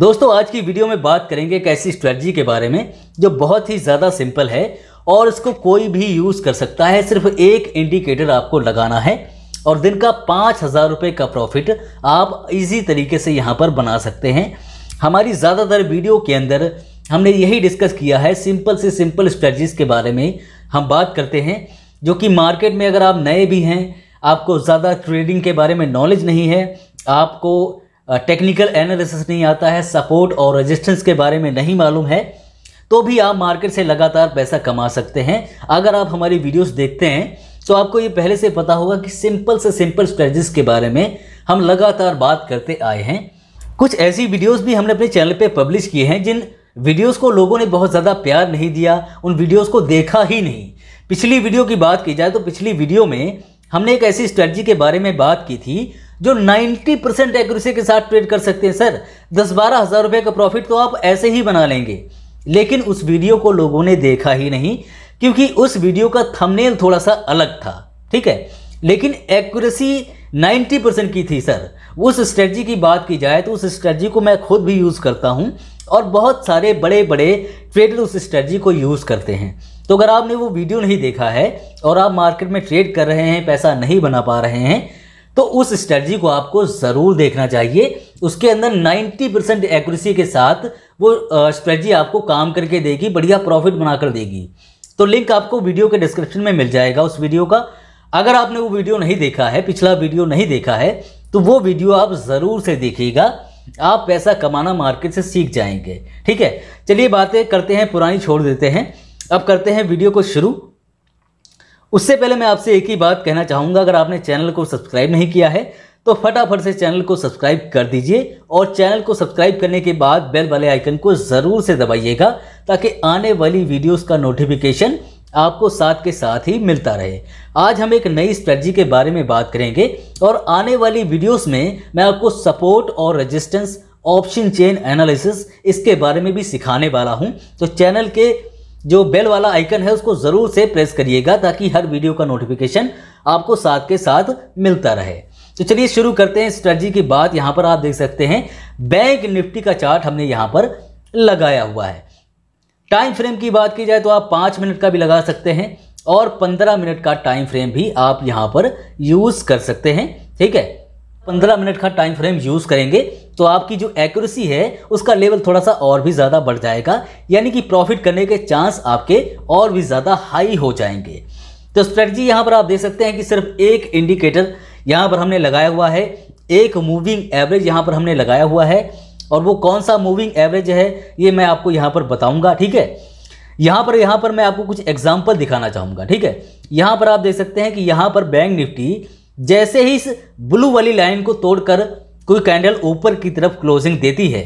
दोस्तों आज की वीडियो में बात करेंगे एक ऐसी स्ट्रेटजी के बारे में जो बहुत ही ज़्यादा सिंपल है और इसको कोई भी यूज़ कर सकता है सिर्फ एक इंडिकेटर आपको लगाना है और दिन का पाँच हज़ार रुपये का प्रॉफिट आप इजी तरीके से यहाँ पर बना सकते हैं हमारी ज़्यादातर वीडियो के अंदर हमने यही डिस्कस किया है सिंपल से सिंपल स्ट्रेटजीज़ के बारे में हम बात करते हैं जो कि मार्केट में अगर आप नए भी हैं आपको ज़्यादा ट्रेडिंग के बारे में नॉलेज नहीं है आपको टेक्निकल एनालिसिस नहीं आता है सपोर्ट और रेजिस्टेंस के बारे में नहीं मालूम है तो भी आप मार्केट से लगातार पैसा कमा सकते हैं अगर आप हमारी वीडियोस देखते हैं तो आपको ये पहले से पता होगा कि सिंपल से सिंपल स्ट्रेटजीज के बारे में हम लगातार बात करते आए हैं कुछ ऐसी वीडियोस भी हमने अपने चैनल पे पब्लिश किए हैं जिन वीडियोस को लोगों ने बहुत ज़्यादा प्यार नहीं दिया उन वीडियोस को देखा ही नहीं पिछली वीडियो की बात की जाए तो पिछली वीडियो में हमने एक ऐसी स्ट्रेटजी के बारे में बात की थी जो 90 परसेंट एक्यूरेसी के साथ ट्रेड कर सकते हैं सर दस बारह हज़ार रुपये का प्रॉफिट तो आप ऐसे ही बना लेंगे लेकिन उस वीडियो को लोगों ने देखा ही नहीं क्योंकि उस वीडियो का थंबनेल थोड़ा सा अलग था ठीक है लेकिन एक्यूरेसी 90 परसेंट की थी सर उस स्ट्रेटजी की बात की जाए तो उस स्ट्रेटजी को मैं खुद भी यूज़ करता हूँ और बहुत सारे बड़े बड़े ट्रेडर उस स्ट्रेटजी को यूज़ करते हैं तो अगर आपने वो वीडियो नहीं देखा है और आप मार्केट में ट्रेड कर रहे हैं पैसा नहीं बना पा रहे हैं तो उस स्ट्रेटजी को आपको ज़रूर देखना चाहिए उसके अंदर 90 परसेंट एक्यूरेसी के साथ वो स्ट्रेटजी आपको काम करके देगी बढ़िया प्रॉफिट बनाकर देगी तो लिंक आपको वीडियो के डिस्क्रिप्शन में मिल जाएगा उस वीडियो का अगर आपने वो वीडियो नहीं देखा है पिछला वीडियो नहीं देखा है तो वो वीडियो आप ज़रूर से देखिएगा आप पैसा कमाना मार्केट से सीख जाएंगे ठीक है चलिए बातें करते हैं पुरानी छोड़ देते हैं अब करते हैं वीडियो को शुरू उससे पहले मैं आपसे एक ही बात कहना चाहूँगा अगर आपने चैनल को सब्सक्राइब नहीं किया है तो फटाफट से चैनल को सब्सक्राइब कर दीजिए और चैनल को सब्सक्राइब करने के बाद बेल वाले आइकन को ज़रूर से दबाइएगा ताकि आने वाली वीडियोज़ का नोटिफिकेशन आपको साथ के साथ ही मिलता रहे आज हम एक नई स्ट्रेटजी के बारे में बात करेंगे और आने वाली वीडियोस में मैं आपको सपोर्ट और रेजिस्टेंस ऑप्शन चेन एनालिसिस इसके बारे में भी सिखाने वाला हूं तो चैनल के जो बेल वाला आइकन है उसको ज़रूर से प्रेस करिएगा ताकि हर वीडियो का नोटिफिकेशन आपको साथ के साथ मिलता रहे तो चलिए शुरू करते हैं स्ट्रेटजी की बात यहाँ पर आप देख सकते हैं बैंक निफ्टी का चार्ट हमने यहाँ पर लगाया हुआ है टाइम फ्रेम की बात की जाए तो आप पाँच मिनट का भी लगा सकते हैं और पंद्रह मिनट का टाइम फ्रेम भी आप यहाँ पर यूज़ कर सकते हैं ठीक है पंद्रह मिनट का टाइम फ्रेम यूज़ करेंगे तो आपकी जो एक्यूरेसी है उसका लेवल थोड़ा सा और भी ज़्यादा बढ़ जाएगा यानी कि प्रॉफिट करने के चांस आपके और भी ज़्यादा हाई हो जाएंगे तो स्ट्रेटजी यहाँ पर आप देख सकते हैं कि सिर्फ एक इंडिकेटर यहाँ पर हमने लगाया हुआ है एक मूविंग एवरेज यहाँ पर हमने लगाया हुआ है और वो कौन सा मूविंग एवरेज है ये मैं आपको यहाँ पर बताऊँगा ठीक है यहाँ पर यहाँ पर मैं आपको कुछ एग्जाम्पल दिखाना चाहूँगा ठीक है यहाँ पर आप देख सकते हैं कि यहाँ पर बैंक निफ्टी जैसे ही इस ब्लू वाली लाइन को तोड़कर कोई कैंडल ऊपर की तरफ क्लोजिंग देती है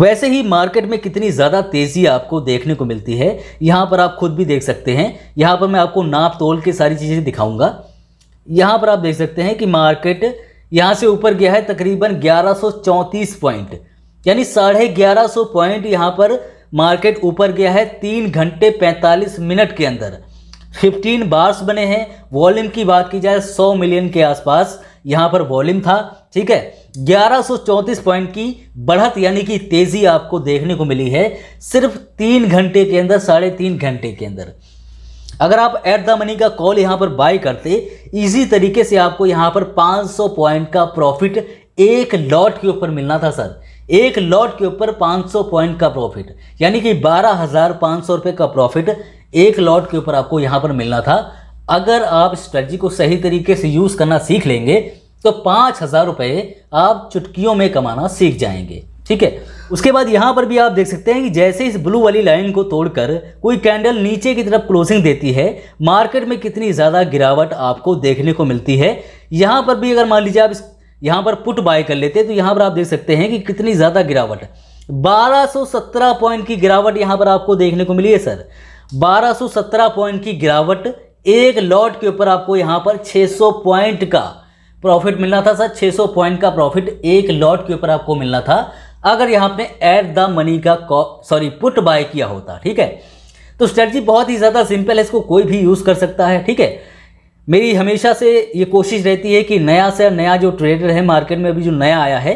वैसे ही मार्केट में कितनी ज़्यादा तेज़ी आपको देखने को मिलती है यहाँ पर आप खुद भी देख सकते हैं यहाँ पर मैं आपको नाप तोल के सारी चीज़ें दिखाऊंगा यहाँ पर आप देख सकते हैं कि मार्केट यहाँ से ऊपर गया है तकरीबन ग्यारह पॉइंट यानी साढ़े ग्यारह पॉइंट यहाँ पर मार्केट ऊपर गया है तीन घंटे पैंतालीस मिनट के अंदर फिफ्टीन बार्स बने हैं वॉल्यूम की बात की जाए सौ मिलियन के आसपास यहाँ पर वॉल्यूम था ठीक है 1134 पॉइंट की बढ़त यानी कि तेजी आपको देखने को मिली है सिर्फ तीन घंटे के अंदर साढ़े तीन घंटे के अंदर अगर आप एट द मनी का कॉल यहाँ पर बाय करते इजी तरीके से आपको यहाँ पर 500 पॉइंट का प्रॉफिट एक लॉट के ऊपर मिलना था सर एक लॉट के ऊपर 500 पॉइंट का प्रॉफिट यानी कि बारह हज़ार पाँच सौ रुपये का प्रॉफिट एक लॉट के ऊपर आपको यहाँ पर मिलना था अगर आप स्ट्रेटजी को सही तरीके से यूज़ करना सीख लेंगे तो पाँच हज़ार रुपये आप चुटकियों में कमाना सीख जाएंगे ठीक है उसके बाद यहाँ पर भी आप देख सकते हैं कि जैसे इस ब्लू वाली लाइन को तोड़कर कोई कैंडल नीचे की तरफ क्लोजिंग देती है मार्केट में कितनी ज़्यादा गिरावट आपको देखने को मिलती है यहाँ पर भी अगर मान लीजिए आप यहां यहाँ पर पुट बाय कर लेते तो यहाँ पर आप देख सकते हैं कि कितनी ज़्यादा गिरावट 1217 पॉइंट की गिरावट यहाँ पर आपको देखने को मिली है सर 1217 पॉइंट की गिरावट एक लॉट के ऊपर आपको यहाँ पर 600 पॉइंट का प्रॉफिट मिलना था सर 600 पॉइंट का प्रॉफिट एक लॉट के ऊपर आपको मिलना था अगर यहाँ पे एट द मनी का सॉरी पुट बाय किया होता ठीक है तो स्ट्रेटजी बहुत ही ज़्यादा सिंपल है इसको कोई भी यूज़ कर सकता है ठीक है मेरी हमेशा से ये कोशिश रहती है कि नया से नया जो ट्रेडर है मार्केट में अभी जो नया आया है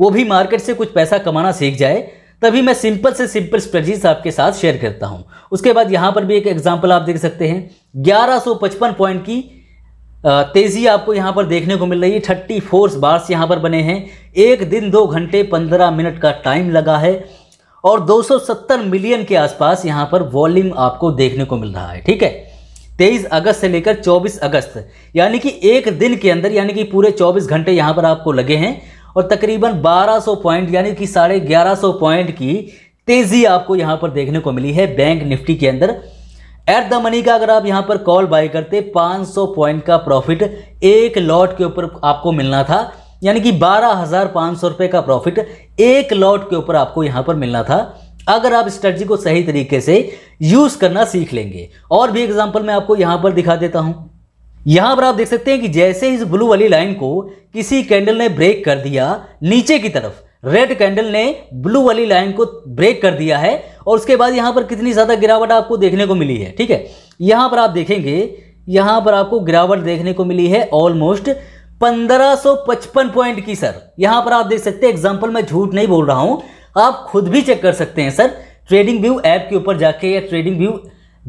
वो भी मार्केट से कुछ पैसा कमाना सीख जाए तभी मैं सिंपल से सिंपल स्ट्रेटजीज आपके साथ शेयर करता हूँ उसके बाद यहाँ पर भी एक एग्जाम्पल आप देख सकते हैं 1155 पॉइंट की तेज़ी आपको यहां पर देखने को मिल रही है थर्टी फोर्स बार्स यहां पर बने हैं एक दिन दो घंटे पंद्रह मिनट का टाइम लगा है और 270 मिलियन के आसपास यहाँ पर वॉल्यूम आपको देखने को मिल रहा है ठीक है तेईस अगस्त से लेकर चौबीस अगस्त यानी कि एक दिन के अंदर यानी कि पूरे चौबीस घंटे यहां पर आपको लगे हैं और तकरीबन 1200 पॉइंट यानी कि साढ़े ग्यारह पॉइंट की तेज़ी आपको यहां पर देखने को मिली है बैंक निफ्टी के अंदर एट द मनी का अगर आप यहाँ पर कॉल बाय करते 500 पॉइंट का प्रॉफिट एक लॉट के ऊपर आपको मिलना था यानी कि बारह हज़ार पाँच सौ का प्रॉफिट एक लॉट के ऊपर आपको यहां पर मिलना था अगर आप स्ट्रेटजी को सही तरीके से यूज़ करना सीख लेंगे और भी एग्जाम्पल मैं आपको यहां पर दिखा देता हूँ यहां पर आप देख सकते हैं कि जैसे इस ब्लू वाली लाइन को किसी कैंडल ने ब्रेक कर दिया नीचे की तरफ रेड कैंडल ने ब्लू वाली लाइन को ब्रेक कर दिया है और उसके बाद यहां पर कितनी ज़्यादा गिरावट आपको देखने को मिली है ठीक है यहां पर आप देखेंगे यहां पर आपको गिरावट देखने को मिली है ऑलमोस्ट 1555 पॉइंट की सर यहां पर आप देख सकते हैं एग्जाम्पल मैं झूठ नहीं बोल रहा हूं आप खुद भी चेक कर सकते हैं सर ट्रेडिंग व्यू ऐप के ऊपर जाके या ट्रेडिंग व्यू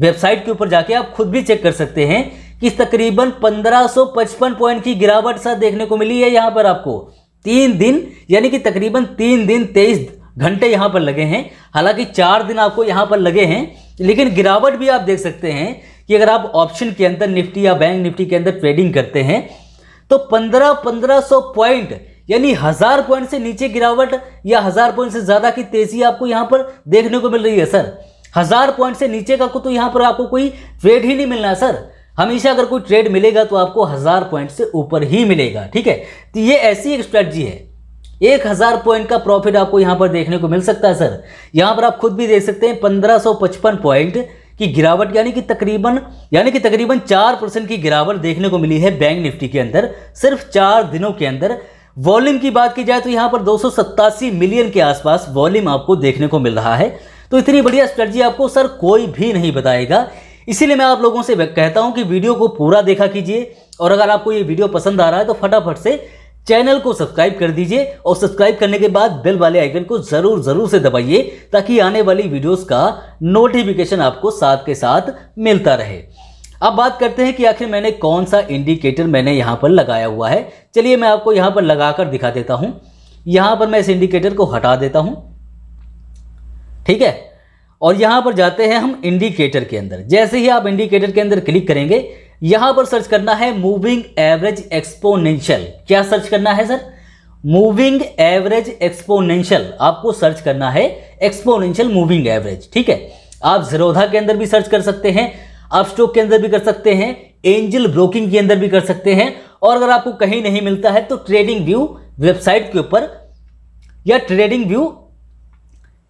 वेबसाइट के ऊपर जाके आप खुद भी चेक कर सकते हैं कि तकरीबन 1555 पॉइंट की गिरावट साथ देखने को मिली है यहाँ पर आपको तीन दिन यानी कि तकरीबन तीन दिन तेईस घंटे यहाँ पर लगे हैं हालांकि चार दिन आपको यहाँ पर लगे हैं लेकिन गिरावट भी आप देख सकते हैं कि अगर आप ऑप्शन के अंदर निफ्टी या बैंक निफ्टी के अंदर ट्रेडिंग करते हैं तो पंद्रह पंद्रह पॉइंट यानी हजार पॉइंट से नीचे गिरावट या हजार पॉइंट से ज्यादा की तेजी आपको यहां पर देखने को मिल रही है सर हजार पॉइंट से नीचे का को तो यहां पर आपको कोई ट्रेड ही नहीं मिलना सर हमेशा अगर कोई ट्रेड मिलेगा तो आपको हज़ार पॉइंट से ऊपर ही मिलेगा ठीक है तो ये ऐसी एक स्ट्रेटजी है एक हज़ार पॉइंट का प्रॉफिट आपको यहाँ पर देखने को मिल सकता है सर यहाँ पर आप खुद भी देख सकते हैं पंद्रह सौ पचपन पॉइंट की गिरावट यानी कि तकरीबन यानी कि तकरीबन चार परसेंट की गिरावट देखने को मिली है बैंक निफ्टी के अंदर सिर्फ चार दिनों के अंदर वॉल्यूम की बात की जाए तो यहाँ पर दो मिलियन के आसपास वॉल्यूम आपको देखने को मिल रहा है तो इतनी बढ़िया स्ट्रेटजी आपको सर कोई भी नहीं बताएगा इसीलिए मैं आप लोगों से कहता हूँ कि वीडियो को पूरा देखा कीजिए और अगर आपको ये वीडियो पसंद आ रहा है तो फटाफट से चैनल को सब्सक्राइब कर दीजिए और सब्सक्राइब करने के बाद बेल वाले आइकन को ज़रूर ज़रूर से दबाइए ताकि आने वाली वीडियोस का नोटिफिकेशन आपको साथ के साथ मिलता रहे अब बात करते हैं कि आखिर मैंने कौन सा इंडिकेटर मैंने यहाँ पर लगाया हुआ है चलिए मैं आपको यहाँ पर लगा दिखा देता हूँ यहाँ पर मैं इस इंडिकेटर को हटा देता हूँ ठीक है और यहाँ पर जाते हैं हम इंडिकेटर के अंदर जैसे ही आप इंडिकेटर के अंदर क्लिक करेंगे यहाँ पर सर्च करना है मूविंग एवरेज एक्सपोनेंशियल क्या सर्च करना है सर मूविंग एवरेज एक्सपोनेंशियल आपको सर्च करना है एक्सपोनेंशियल मूविंग एवरेज ठीक है आप जरोधा के अंदर भी सर्च कर सकते हैं आप स्टोक के अंदर भी कर सकते हैं एंजल ब्रोकिंग के अंदर भी कर सकते हैं और अगर आपको कहीं नहीं मिलता है तो ट्रेडिंग व्यू वेबसाइट के ऊपर या ट्रेडिंग व्यू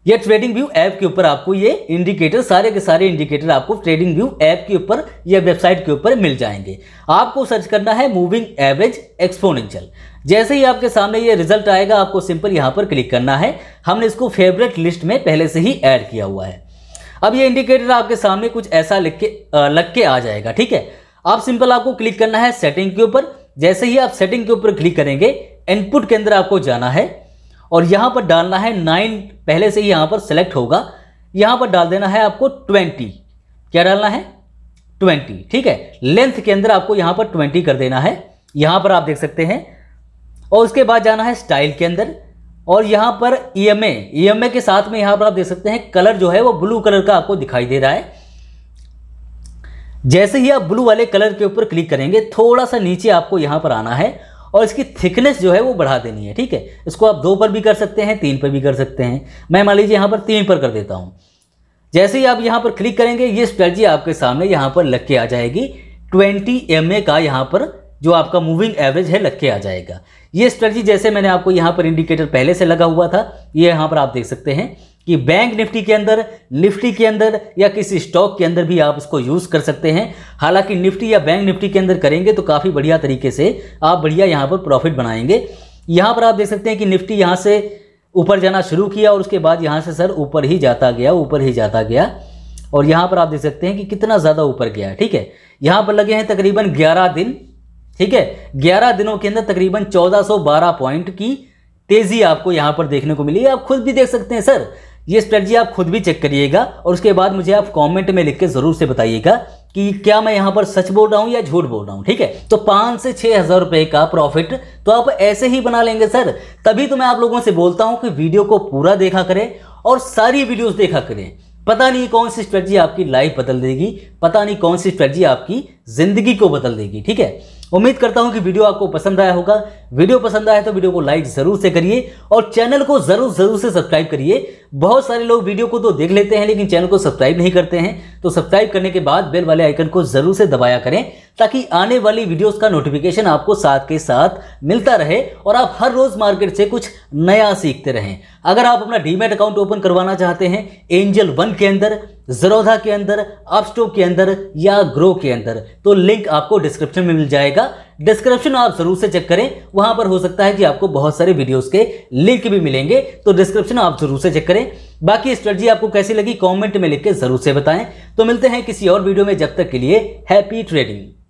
यह ट्रेडिंग व्यू ऐप के ऊपर आपको ये इंडिकेटर सारे के सारे इंडिकेटर आपको ट्रेडिंग व्यू ऐप के ऊपर या वेबसाइट के ऊपर मिल जाएंगे आपको सर्च करना है मूविंग एवरेज एक्सपोनेंशियल जैसे ही आपके सामने ये रिजल्ट आएगा आपको सिंपल यहाँ पर क्लिक करना है हमने इसको फेवरेट लिस्ट में पहले से ही ऐड किया हुआ है अब ये इंडिकेटर आपके सामने कुछ ऐसा लिख के लग के आ जाएगा ठीक है आप सिंपल आपको क्लिक करना है सेटिंग के ऊपर जैसे ही आप सेटिंग के ऊपर क्लिक करेंगे इनपुट के अंदर आपको जाना है और यहाँ पर डालना है नाइन पहले से ही यहाँ पर सेलेक्ट होगा यहाँ पर डाल देना है आपको ट्वेंटी क्या डालना है ट्वेंटी ठीक है लेंथ के अंदर आपको यहाँ पर ट्वेंटी कर देना है यहाँ पर आप देख सकते हैं और उसके बाद जाना है स्टाइल के अंदर और यहाँ पर ई एम एम ए के साथ में यहाँ पर आप देख सकते हैं कलर जो है वो ब्लू कलर का आपको दिखाई दे रहा है जैसे ही आप ब्लू वाले कलर के ऊपर क्लिक करेंगे थोड़ा सा नीचे आपको यहाँ पर आना है और इसकी थिकनेस जो है वो बढ़ा देनी है ठीक है इसको आप दो पर भी कर सकते हैं तीन पर भी कर सकते हैं मैं मान लीजिए यहाँ पर तीन पर कर देता हूँ जैसे ही आप यहाँ पर क्लिक करेंगे ये स्ट्रेटजी आपके सामने यहाँ पर लग के आ जाएगी ट्वेंटी एम का यहाँ पर जो आपका मूविंग एवरेज है लग के आ जाएगा ये स्ट्रेटजी जैसे मैंने आपको यहाँ पर इंडिकेटर पहले से लगा हुआ था ये यहाँ पर आप देख सकते हैं कि बैंक निफ्टी के अंदर निफ्टी के अंदर या किसी स्टॉक के अंदर भी आप इसको यूज़ कर सकते हैं हालांकि निफ्टी या बैंक निफ्टी के अंदर करेंगे तो काफ़ी बढ़िया तरीके से आप बढ़िया यहाँ पर प्रॉफिट बनाएंगे यहाँ पर आप देख सकते हैं कि निफ्टी यहाँ से ऊपर जाना शुरू किया और उसके बाद यहाँ से सर ऊपर ही जाता गया ऊपर ही जाता गया और यहाँ पर आप देख सकते हैं कि कितना ज़्यादा ऊपर गया है ठीक है यहाँ पर लगे हैं तकरीबन ग्यारह दिन ठीक है ग्यारह दिनों के अंदर तकरीबन चौदह सौ बारह पॉइंट की तेज़ी आपको यहाँ पर देखने को मिली आप खुद भी देख सकते हैं सर ये स्ट्रेटजी आप खुद भी चेक करिएगा और उसके बाद मुझे आप कमेंट में लिख के ज़रूर से बताइएगा कि क्या मैं यहाँ पर सच बोल रहा हूँ या झूठ बोल रहा हूँ ठीक है तो पाँच से छह हज़ार रुपये का प्रॉफिट तो आप ऐसे ही बना लेंगे सर तभी तो मैं आप लोगों से बोलता हूँ कि वीडियो को पूरा देखा करें और सारी वीडियोज देखा करें पता नहीं कौन सी स्ट्रेटजी आपकी लाइफ बदल देगी पता नहीं कौन सी स्ट्रेटजी आपकी ज़िंदगी को बदल देगी ठीक है उम्मीद करता हूं कि वीडियो आपको पसंद आया होगा वीडियो पसंद आया तो वीडियो को लाइक जरूर से करिए और चैनल को जरूर जरूर से सब्सक्राइब करिए बहुत सारे लोग वीडियो को तो देख लेते हैं लेकिन चैनल को सब्सक्राइब नहीं करते हैं तो सब्सक्राइब करने के बाद बेल वाले आइकन को जरूर से दबाया करें ताकि आने वाली वीडियोज का नोटिफिकेशन आपको साथ के साथ मिलता रहे और आप हर रोज मार्केट से कुछ नया सीखते रहें अगर आप अपना डीमेट अकाउंट ओपन करवाना चाहते हैं एंजल वन के अंदर जरोधा के अंदर अपस्टो के अंदर या ग्रो के अंदर तो लिंक आपको डिस्क्रिप्शन में मिल जाएगा डिस्क्रिप्शन आप जरूर से चेक करें वहां पर हो सकता है कि आपको बहुत सारे वीडियोस के लिंक भी मिलेंगे तो डिस्क्रिप्शन आप जरूर से चेक करें बाकी स्ट्रेटजी आपको कैसी लगी कमेंट में लिख के जरूर से बताएं तो मिलते हैं किसी और वीडियो में जब तक के लिए हैप्पी ट्रेडिंग